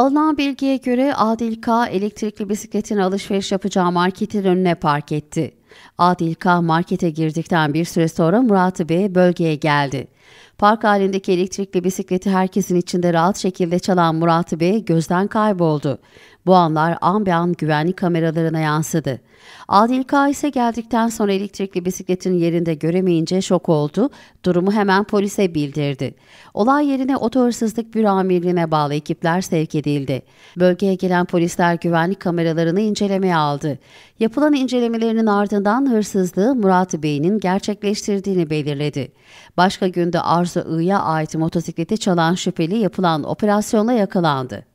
Alınan bilgiye göre Adil K. elektrikli bisikletini alışveriş yapacağı marketin önüne park etti. Adil K. markete girdikten bir süre sonra Murat Bey bölgeye geldi. Park halindeki elektrikli bisikleti herkesin içinde rahat şekilde çalan Murat Bey gözden kayboldu. Bu anlar an be an güvenlik kameralarına yansıdı. Adil K ise geldikten sonra elektrikli bisikletin yerinde göremeyince şok oldu. Durumu hemen polise bildirdi. Olay yerine oto hırsızlık büro amirliğine bağlı ekipler sevk edildi. Bölgeye gelen polisler güvenlik kameralarını incelemeye aldı. Yapılan incelemelerin ardından hırsızlığı Murat Bey'in gerçekleştirdiğini belirledi. Başka günde arzu Bursa I'ya ait motosikleti çalan şüpheli yapılan operasyonla yakalandı.